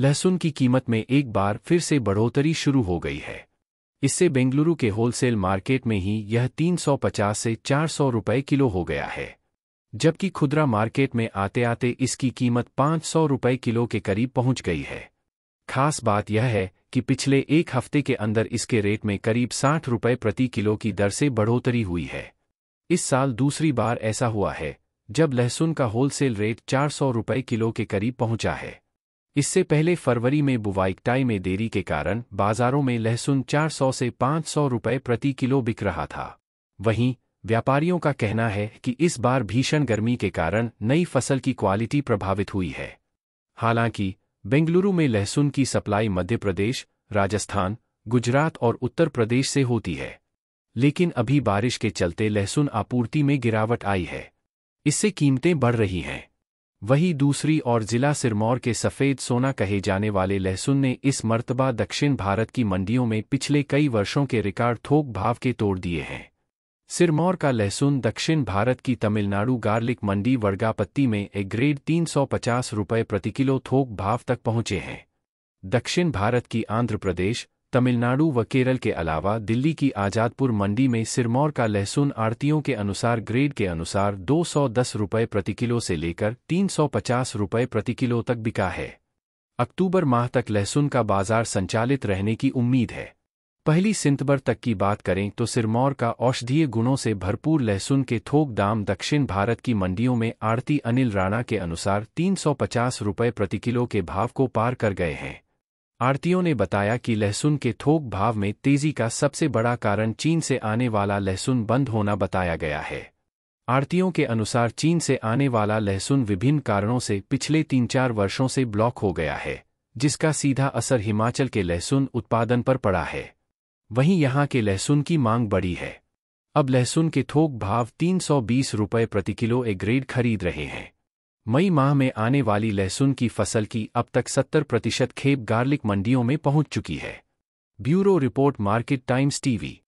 लहसुन की कीमत में एक बार फिर से बढ़ोतरी शुरू हो गई है इससे बेंगलुरु के होलसेल मार्केट में ही यह 350 से 400 रुपए किलो हो गया है जबकि खुदरा मार्केट में आते आते इसकी कीमत 500 रुपए किलो के करीब पहुंच गई है खास बात यह है कि पिछले एक हफ्ते के अंदर इसके रेट में करीब साठ रुपये प्रति किलो की दर से बढ़ोतरी हुई है इस साल दूसरी बार ऐसा हुआ है जब लहसुन का होलसेल रेट 400 रुपए किलो के करीब पहुंचा है इससे पहले फरवरी में बुवाइकटाई में देरी के कारण बाजारों में लहसुन 400 से 500 रुपये प्रति किलो बिक रहा था वहीं व्यापारियों का कहना है कि इस बार भीषण गर्मी के कारण नई फसल की क्वालिटी प्रभावित हुई है हालांकि बेंगलुरु में लहसुन की सप्लाई मध्य प्रदेश राजस्थान गुजरात और उत्तर प्रदेश से होती है लेकिन अभी बारिश के चलते लहसुन आपूर्ति में गिरावट आई है इससे कीमतें बढ़ रही हैं वही दूसरी और जिला सिरमौर के सफ़ेद सोना कहे जाने वाले लहसुन ने इस मर्तबा दक्षिण भारत की मंडियों में पिछले कई वर्षों के रिकॉर्ड थोक भाव के तोड़ दिए हैं सिरमौर का लहसुन दक्षिण भारत की तमिलनाडु गार्लिक मंडी वर्गापत्ती में एक ग्रेड तीन रुपए प्रति किलो थोक भाव तक पहुंचे हैं दक्षिण भारत की आंध्र प्रदेश तमिलनाडु व केरल के अलावा दिल्ली की आजादपुर मंडी में सिरमौर का लहसुन आड़तियों के अनुसार ग्रेड के अनुसार दो सौ दस रुपये प्रति किलो से लेकर तीन सौ पचास रुपये प्रति किलो तक बिका है अक्टूबर माह तक लहसुन का बाजार संचालित रहने की उम्मीद है पहली सितंबर तक की बात करें तो सिरमौर का औषधीय गुणों से भरपूर लहसुन के थोक दाम दक्षिण भारत की मंडियों में आड़ती अनिल राणा के अनुसार तीन रुपए प्रति किलो के भाव को पार कर गए हैं आड़तियों ने बताया कि लहसुन के थोक भाव में तेजी का सबसे बड़ा कारण चीन से आने वाला लहसुन बंद होना बताया गया है आड़तियों के अनुसार चीन से आने वाला लहसुन विभिन्न कारणों से पिछले तीन चार वर्षों से ब्लॉक हो गया है जिसका सीधा असर हिमाचल के लहसुन उत्पादन पर पड़ा है वहीं यहाँ के लहसुन की मांग बढ़ी है अब लहसुन के थोक भाव तीन रुपए प्रति किलो ए ग्रेड खरीद रहे हैं मई माह में आने वाली लहसुन की फसल की अब तक 70 प्रतिशत खेप गार्लिक मंडियों में पहुंच चुकी है bureau report market times TV